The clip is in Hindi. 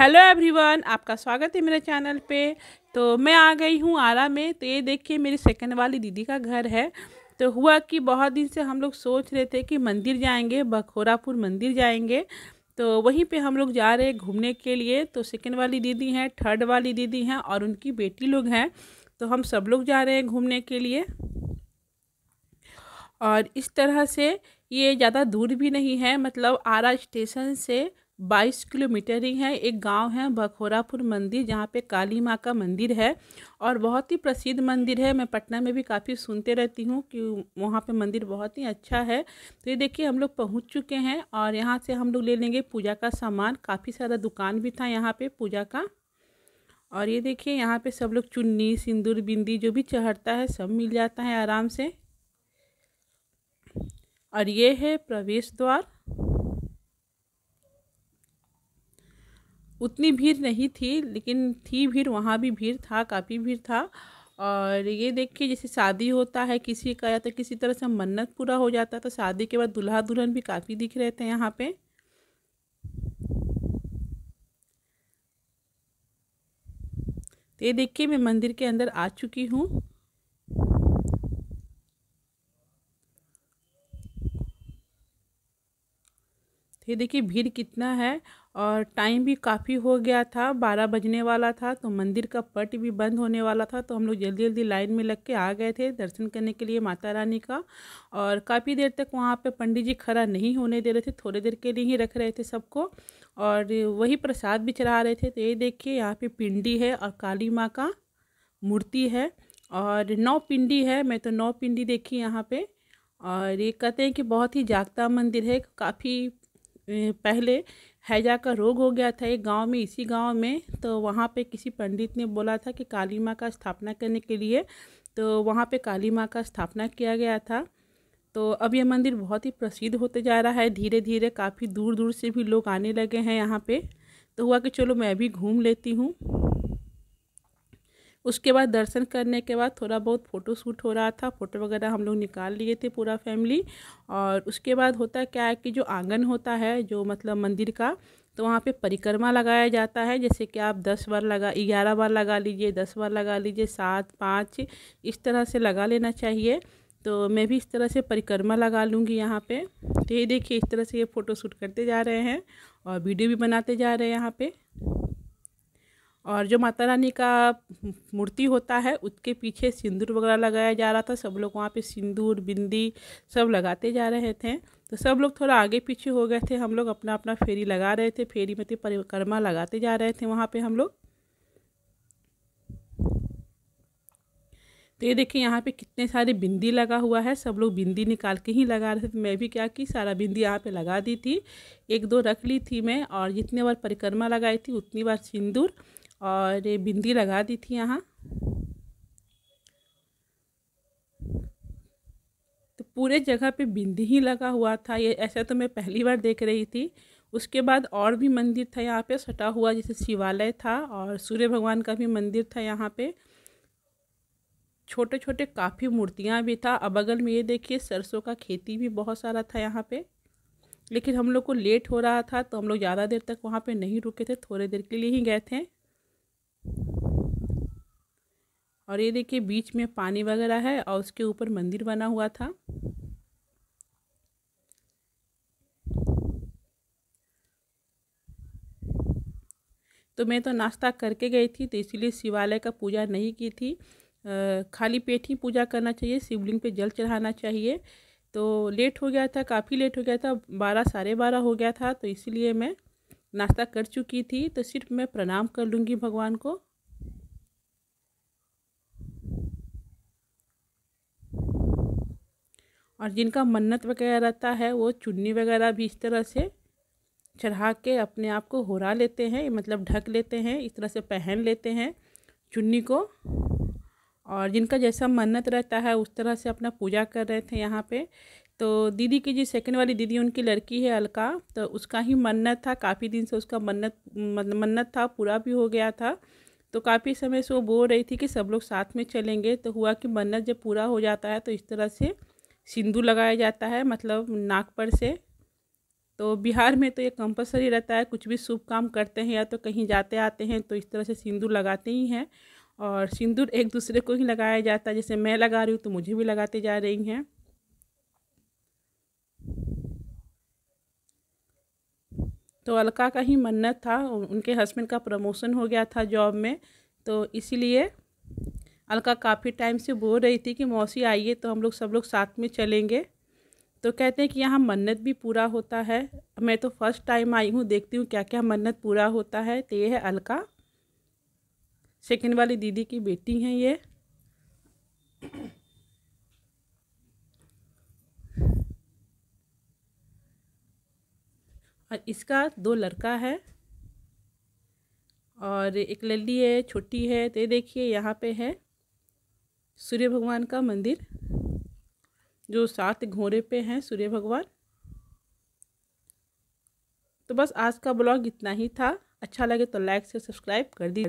हेलो एवरीवन आपका स्वागत है मेरे चैनल पे तो मैं आ गई हूँ आरा में तो ये देखिए मेरी सेकंड वाली दीदी का घर है तो हुआ कि बहुत दिन से हम लोग सोच रहे थे कि मंदिर जाएंगे बखोरापुर मंदिर जाएंगे तो वहीं पे हम लोग जा रहे हैं घूमने के लिए तो सेकंड वाली दीदी हैं थर्ड वाली दीदी हैं और उनकी बेटी लोग हैं तो हम सब लोग जा रहे हैं घूमने के लिए और इस तरह से ये ज़्यादा दूर भी नहीं है मतलब आरा स्टेशन से बाईस किलोमीटर ही है एक गांव है भखोरापुर मंदिर जहाँ पे काली माँ का मंदिर है और बहुत ही प्रसिद्ध मंदिर है मैं पटना में भी काफ़ी सुनते रहती हूँ कि वहाँ पे मंदिर बहुत ही अच्छा है तो ये देखिए हम लोग पहुँच चुके हैं और यहाँ से हम लोग ले लेंगे पूजा का सामान काफ़ी सारा दुकान भी था यहाँ पर पूजा का और ये देखिए यहाँ पर सब लोग चुन्नी सिंदूर बिंदी जो भी चढ़ता है सब मिल जाता है आराम से और ये है प्रवेश द्वार उतनी भीड़ नहीं थी लेकिन थी भीड़ वहाँ भी भीड़ था काफ़ी भीड़ था और ये देख के जैसे शादी होता है किसी का या तो किसी तरह से मन्नत पूरा हो जाता है तो शादी के बाद दुल्हा दुल्हन भी काफ़ी दिख रहे थे यहाँ पे तो ये देखिए मैं मंदिर के अंदर आ चुकी हूँ ये देखिए भीड़ कितना है और टाइम भी काफ़ी हो गया था बारह बजने वाला था तो मंदिर का पट भी बंद होने वाला था तो हम लोग जल्दी जल्दी लाइन में लग के आ गए थे दर्शन करने के लिए माता रानी का और काफ़ी देर तक वहाँ पे पंडित जी खड़ा नहीं होने दे रहे थे थोड़ी देर के लिए ही रख रहे थे सबको और वही प्रसाद भी चढ़ा रहे थे तो ये देखिए यहाँ पर पिंडी है और काली माँ का मूर्ति है और नौ पिंडी है मैं तो नौ पिंडी देखी यहाँ पर और ये कहते हैं कि बहुत ही जागता मंदिर है काफ़ी पहले हैजा का रोग हो गया था एक गांव में इसी गांव में तो वहाँ पे किसी पंडित ने बोला था कि काली माँ का स्थापना करने के लिए तो वहाँ पे काली माँ का स्थापना किया गया था तो अब यह मंदिर बहुत ही प्रसिद्ध होते जा रहा है धीरे धीरे काफ़ी दूर दूर से भी लोग आने लगे हैं यहाँ पर तो हुआ कि चलो मैं भी घूम लेती हूँ उसके बाद दर्शन करने के बाद थोड़ा बहुत फ़ोटो शूट हो रहा था फ़ोटो वगैरह हम लोग निकाल लिए थे पूरा फैमिली और उसके बाद होता क्या है कि जो आंगन होता है जो मतलब मंदिर का तो वहाँ पे परिक्रमा लगाया जाता है जैसे कि आप दस बार लगा ग्यारह बार लगा लीजिए दस बार लगा लीजिए सात पाँच इस तरह से लगा लेना चाहिए तो मैं भी इस तरह से परिक्रमा लगा लूँगी यहाँ पे तो ये देखिए इस तरह से ये फ़ोटो शूट करते जा रहे हैं और वीडियो भी बनाते जा रहे हैं यहाँ पर और जो माता रानी का मूर्ति होता है उसके पीछे सिंदूर वगैरह लगाया जा रहा था सब लोग वहाँ पे सिंदूर बिंदी सब लगाते जा रहे थे तो सब लोग थोड़ा आगे पीछे हो गए थे हम लोग अपना अपना फेरी लगा रहे थे फेरी में तो परिक्रमा लगाते जा रहे थे वहाँ पे हम लोग तो ये देखिए यहाँ पे कितने सारे बिंदी लगा हुआ है सब लोग बिंदी निकाल के ही लगा रहे थे तो मैं भी क्या की सारा बिंदी यहाँ पे लगा दी थी एक दो रख ली थी मैं और जितने बार परिक्रमा लगाई थी उतनी बार सिंदूर और बिंदी लगा दी थी यहाँ तो पूरे जगह पे बिंदी ही लगा हुआ था ये ऐसा तो मैं पहली बार देख रही थी उसके बाद और भी मंदिर था यहाँ पे सटा हुआ जैसे शिवालय था और सूर्य भगवान का भी मंदिर था यहाँ पे छोटे छोटे काफ़ी मूर्तियाँ भी था अब बगल में ये देखिए सरसों का खेती भी बहुत सारा था यहाँ पे लेकिन हम लोग को लेट हो रहा था तो हम लोग ज़्यादा देर तक वहाँ पे नहीं रुके थे थोड़े देर के लिए ही गए थे और ये देखिए बीच में पानी वगैरह है और उसके ऊपर मंदिर बना हुआ था तो मैं तो नाश्ता करके गई थी तो इसीलिए शिवालय का पूजा नहीं की थी खाली पेट ही पूजा करना चाहिए शिवलिंग पे जल चढ़ाना चाहिए तो लेट हो गया था काफ़ी लेट हो गया था बारह साढ़े बारह हो गया था तो इसीलिए मैं नाश्ता कर चुकी थी तो सिर्फ मैं प्रणाम कर लूँगी भगवान को और जिनका मन्नत वगैरह रहता है वो चुन्नी वगैरह भी इस तरह से चढ़ा के अपने आप को होरा लेते हैं मतलब ढक लेते हैं इस तरह से पहन लेते हैं चुन्नी को और जिनका जैसा मन्नत रहता है उस तरह से अपना पूजा कर रहे थे यहाँ पे तो दीदी की जी सेकंड वाली दीदी उनकी लड़की है अलका तो उसका ही मन्नत था काफ़ी दिन से उसका मन्नत मतलब मन्नत था पूरा भी हो गया था तो काफ़ी समय से वो बोल रही थी कि सब लोग साथ में चलेंगे तो हुआ कि मन्नत जब पूरा हो जाता है तो इस तरह से सिंदूर लगाया जाता है मतलब नाक पर से तो बिहार में तो ये कंपलसरी रहता है कुछ भी शुभ काम करते हैं या तो कहीं जाते आते हैं तो इस तरह से सिंदूर लगाते ही हैं और सिंदूर एक दूसरे को ही लगाया जाता है जैसे मैं लगा रही हूँ तो मुझे भी लगाते जा रही हैं तो अलका का ही मन्नत था उनके हस्बैंड का प्रमोशन हो गया था जॉब में तो इसीलिए अलका काफ़ी टाइम से बोल रही थी कि मौसी आइए तो हम लोग सब लोग साथ में चलेंगे तो कहते हैं कि यहाँ मन्नत भी पूरा होता है मैं तो फ़र्स्ट टाइम आई हूँ देखती हूँ क्या क्या मन्नत पूरा होता है तो ये है अलका सेकेंड वाली दीदी की बेटी हैं ये और इसका दो लड़का है और एक लल्ली है छोटी है तो ये देखिए यहाँ पे है सूर्य भगवान का मंदिर जो सात घोड़े पे हैं सूर्य भगवान तो बस आज का ब्लॉग इतना ही था अच्छा लगे तो लाइक से सब्सक्राइब कर दी